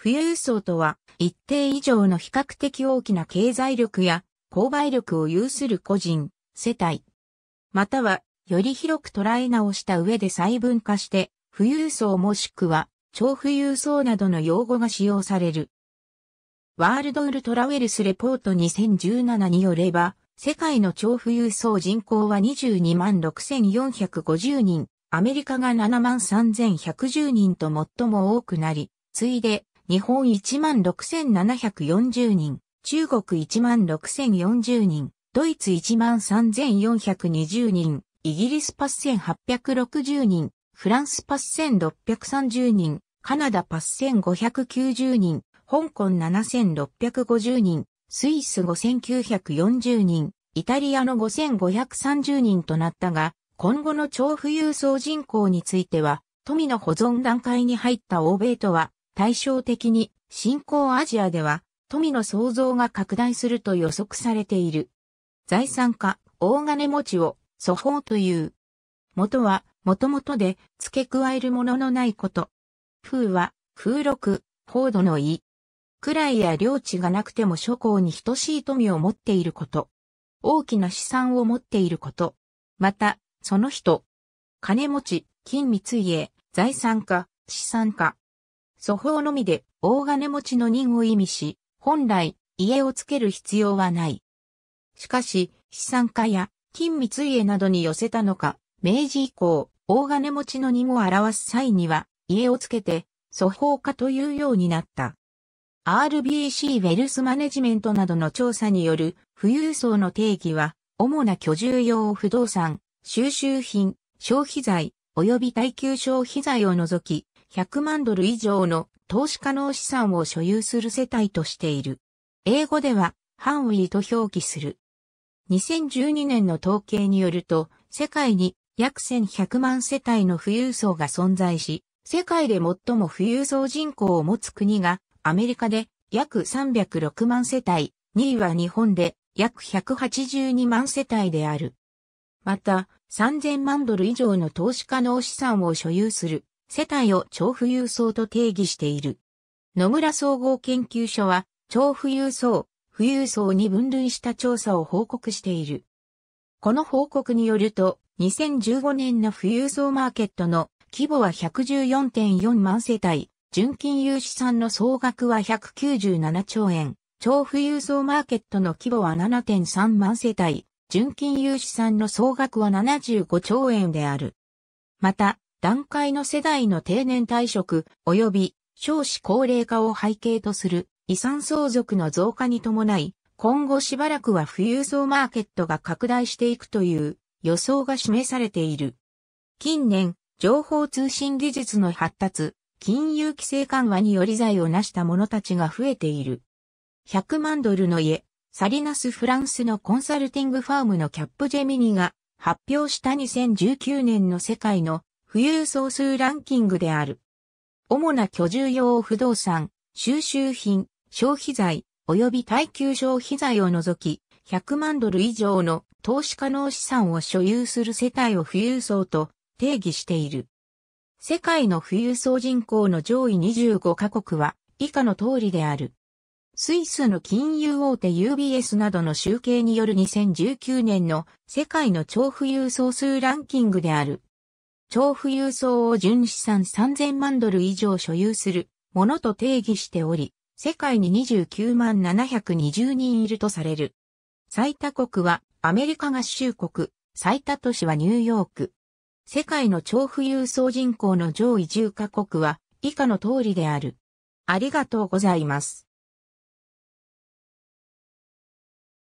富裕層とは、一定以上の比較的大きな経済力や購買力を有する個人、世帯。または、より広く捉え直した上で細分化して、富裕層もしくは、超富裕層などの用語が使用される。ワールドウルトラウェルスレポート2017によれば、世界の超富裕層人口は22万6450人、アメリカが7万3110人と最も多くなり、ついで日本16,740人、中国16,040人、ドイツ13,420人、イギリスパス1860人、フランスパス1630人、カナダパス1590人、香港7650人、スイス5940人、イタリアの5530人となったが、今後の超富裕層人口については、富の保存段階に入った欧米とは対照的に新興アジアでは富の創造が拡大すると予測されている。財産家、大金持ちを祖法という。元は、元々で付け加えるもののないこと。風は、風録、高度の意。くらいや領地がなくても諸侯に等しい富を持っていること。大きな資産を持っていること。また、その人。金持ち、金密家、財産家、資産家、祖法のみで大金持ちの人を意味し、本来家をつける必要はない。しかし、資産家や金密家などに寄せたのか、明治以降、大金持ちの人を表す際には、家をつけて、祖法家というようになった。RBC ウェルスマネジメントなどの調査による富裕層の定義は、主な居住用不動産、収集品、消費財、及び耐久消費財を除き、100万ドル以上の投資可能資産を所有する世帯としている。英語では、ハンウィーと表記する。2012年の統計によると、世界に約1100万世帯の富裕層が存在し、世界で最も富裕層人口を持つ国がアメリカで約306万世帯、2位は日本で約182万世帯である。また、3000万ドル以上の投資可能資産を所有する世帯を超富裕層と定義している。野村総合研究所は、超富裕層、富裕層に分類した調査を報告している。この報告によると、2015年の富裕層マーケットの規模は114.4万世帯、純金融資産の総額は197兆円、超富裕層マーケットの規模は7.3万世帯、純金融資産の総額は75兆円である。また、段階の世代の定年退職及び少子高齢化を背景とする遺産相続の増加に伴い、今後しばらくは富裕層マーケットが拡大していくという予想が示されている。近年、情報通信技術の発達、金融規制緩和により財を成した者たちが増えている。100万ドルの家、サリナスフランスのコンサルティングファームのキャップジェミニが発表した2019年の世界の富裕総数ランキングである。主な居住用不動産、収集品、消費財、及び耐久消費財を除き、100万ドル以上の投資可能資産を所有する世帯を富裕層と定義している。世界の富裕層人口の上位25カ国は以下の通りである。スイスの金融大手 UBS などの集計による2019年の世界の超富裕層数ランキングである。超富裕層を純資産3000万ドル以上所有するものと定義しており、世界に29万720人いるとされる。最多国はアメリカ合衆国、最多都市はニューヨーク。世界の超富裕層人口の上位10カ国は以下の通りである。ありがとうございます。